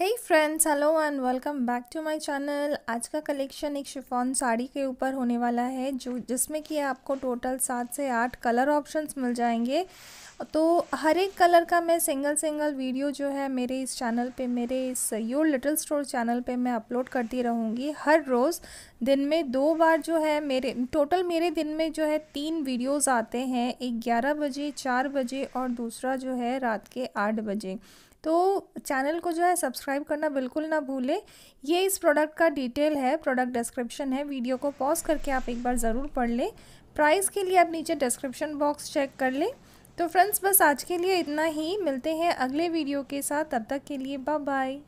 hey friends hello and welcome back to my channel आज का collection एक chiffon sari के ऊपर होने वाला है जो जिसमें कि आपको टोटल सात से आठ कलर ऑप्शंस मिल जाएंगे तो हर एक कलर का मैं सिंगल सिंगल वीडियो जो है मेरे इस चैनल पे मेरे इस योर लिटिल स्टोर चैनल पे मैं अपलोड करती रहूँगी हर रोज़ दिन में दो बार जो है मेरे टोटल मेरे दिन में जो है तीन वीडियोज़ आते हैं एक ग्यारह बजे चार बजे और दूसरा जो है रात के आठ बजे तो चैनल को जो है सब्सक्राइब करना बिल्कुल ना भूलें ये इस प्रोडक्ट का डिटेल है प्रोडक्ट डिस्क्रिप्शन है वीडियो को पॉज करके आप एक बार ज़रूर पढ़ लें प्राइस के लिए आप नीचे डिस्क्रिप्शन बॉक्स चेक कर लें तो फ्रेंड्स बस आज के लिए इतना ही मिलते हैं अगले वीडियो के साथ तब तक के लिए बाय बाय